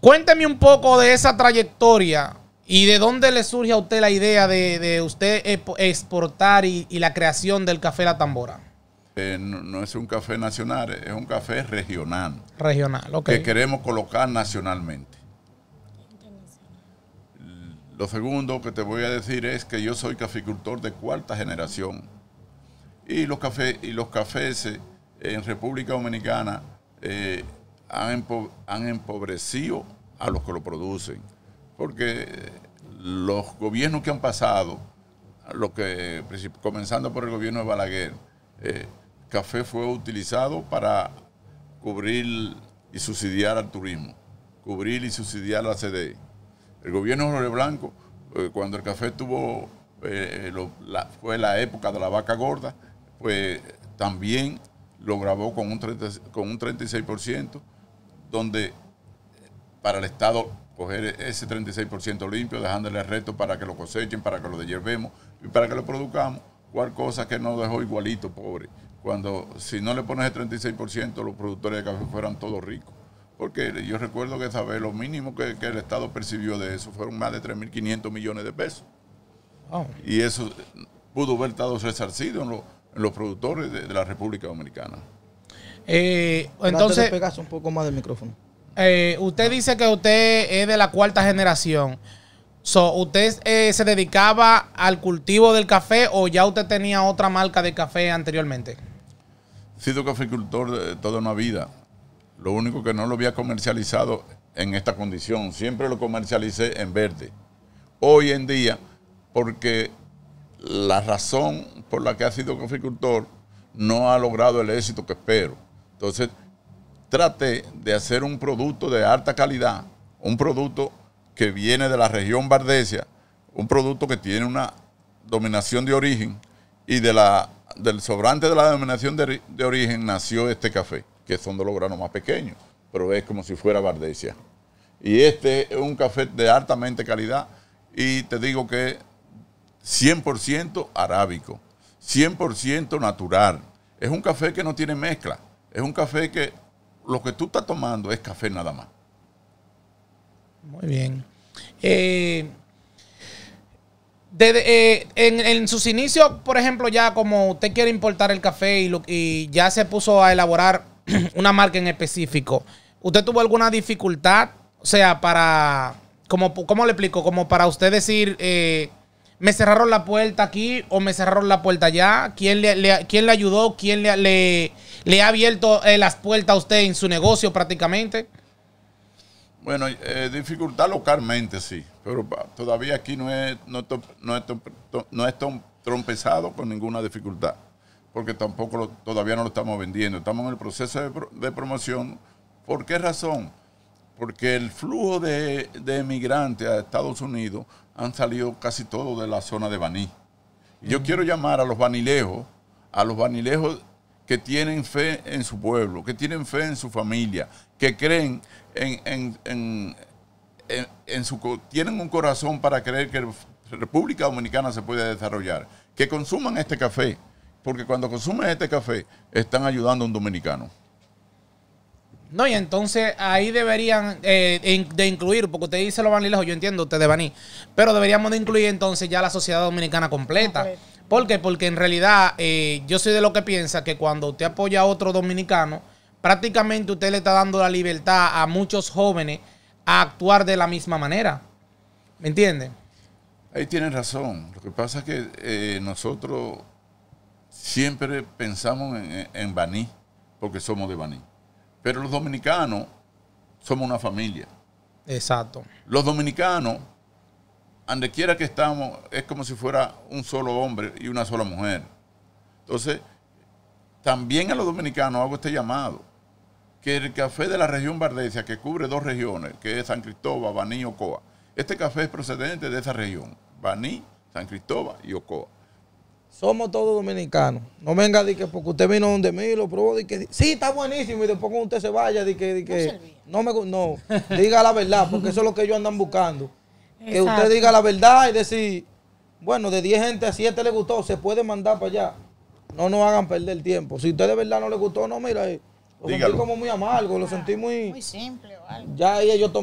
Cuénteme un poco de esa trayectoria y de dónde le surge a usted la idea de, usted exportar y, la creación del café La Tambora. Eh, no, es un café nacional, es un café regional. Regional, ok. Que queremos colocar nacionalmente. Lo segundo que te voy a decir es que yo soy caficultor de cuarta generación. Y los, y los cafés eh, en República Dominicana eh, han, empobrecido a los que lo producen. Porque eh, los gobiernos que han pasado, lo que, comenzando por el gobierno de Balaguer, eh, café fue utilizado para cubrir y subsidiar al turismo, cubrir y subsidiar a la CDE. El gobierno de Jorge Blanco, eh, cuando el café tuvo, eh, fue la época de la vaca gorda, pues también lo grabó con un, con un 36%, donde para el Estado coger ese 36% limpio, dejándole el resto para que lo cosechen, para que lo deyerbemos y para que lo produzcamos, cual cosa que no dejó igualito, pobre. Cuando si no le pones el 36%, los productores de café fueran todos ricos. Porque yo recuerdo que esa vez lo mínimo que, el Estado percibió de eso fueron más de 3.500 millones de pesos. Y eso pudo haber estado resarcido en, los productores de la República Dominicana. Eh, entonces. pegas un poco más del micrófono. Eh, usted dice que usted es de la cuarta generación. ¿Usted eh, se dedicaba al cultivo del café o ya usted tenía otra marca de café anteriormente? He sido caficultor toda una vida. Lo único que no lo había comercializado en esta condición. Siempre lo comercialicé en verde. Hoy en día, porque la razón por la que ha sido caficultor no ha logrado el éxito que espero entonces, trate de hacer un producto de alta calidad, un producto que viene de la región Bardesia, un producto que tiene una dominación de origen y de la, del sobrante de la dominación de, origen nació este café, que son de los granos más pequeños, pero es como si fuera Bardesia. Y este es un café de altamente calidad y te digo que 100% arábico, 100% natural. Es un café que no tiene mezcla. Es un café que lo que tú estás tomando es café nada más. Muy bien. Eh, eh, en, sus inicios, por ejemplo, ya como usted quiere importar el café y, ya se puso a elaborar una marca en específico, ¿usted tuvo alguna dificultad? O sea, para, como, ¿cómo le explico? Como para usted decir, eh, me cerraron la puerta aquí o me cerraron la puerta allá, ¿quién le, quién le ayudó? ¿Quién le ¿Le ha abierto eh, las puertas a usted en su negocio prácticamente? Bueno, eh, dificultad localmente sí, pero todavía aquí no es, no, trompezado con ninguna dificultad, porque tampoco todavía no lo estamos vendiendo. Estamos en el proceso de, promoción. ¿Por qué razón? Porque el flujo de, de emigrantes a Estados Unidos han salido casi todos de la zona de Baní. yo quiero llamar a los banilejos, a los banilejos que tienen fe en su pueblo, que tienen fe en su familia, que creen en, en, su... tienen un corazón para creer que República Dominicana se puede desarrollar, que consuman este café, porque cuando consumen este café están ayudando a un dominicano. No, y entonces ahí deberían eh, de incluir, porque usted dice lo van lejos, yo entiendo, usted de Vaní pero deberíamos de incluir entonces ya la sociedad dominicana completa. ¿Por qué? Porque en realidad eh, yo soy de lo que piensa que cuando usted apoya a otro dominicano, prácticamente usted le está dando la libertad a muchos jóvenes a actuar de la misma manera. ¿Me entienden? Ahí tiene razón. Lo que pasa es que eh, nosotros siempre pensamos en, en Baní, porque somos de Baní. Pero los dominicanos somos una familia. Exacto. Los dominicanos, donde quiera que estamos, es como si fuera un solo hombre y una sola mujer. Entonces, también a los dominicanos hago este llamado. Que el café de la región Bardesia, que cubre dos regiones, que es San Cristóbal, Baní y Ocoa, este café es procedente de esa región, Baní, San Cristóbal y Ocoa somos todos dominicanos. No venga de que porque usted vino donde mí lo probó, que sí, está buenísimo y después cuando usted se vaya, que, no, me no, diga la verdad, porque eso es lo que ellos andan buscando. Que usted diga la verdad y decir, bueno, de 10 gente a 7 le gustó, se puede mandar para allá. No nos hagan perder el tiempo. Si usted de verdad no le gustó, no, mira, eh, lo sentí como muy amargo, lo sentí muy... Muy simple o algo. Ya ellos tomaron...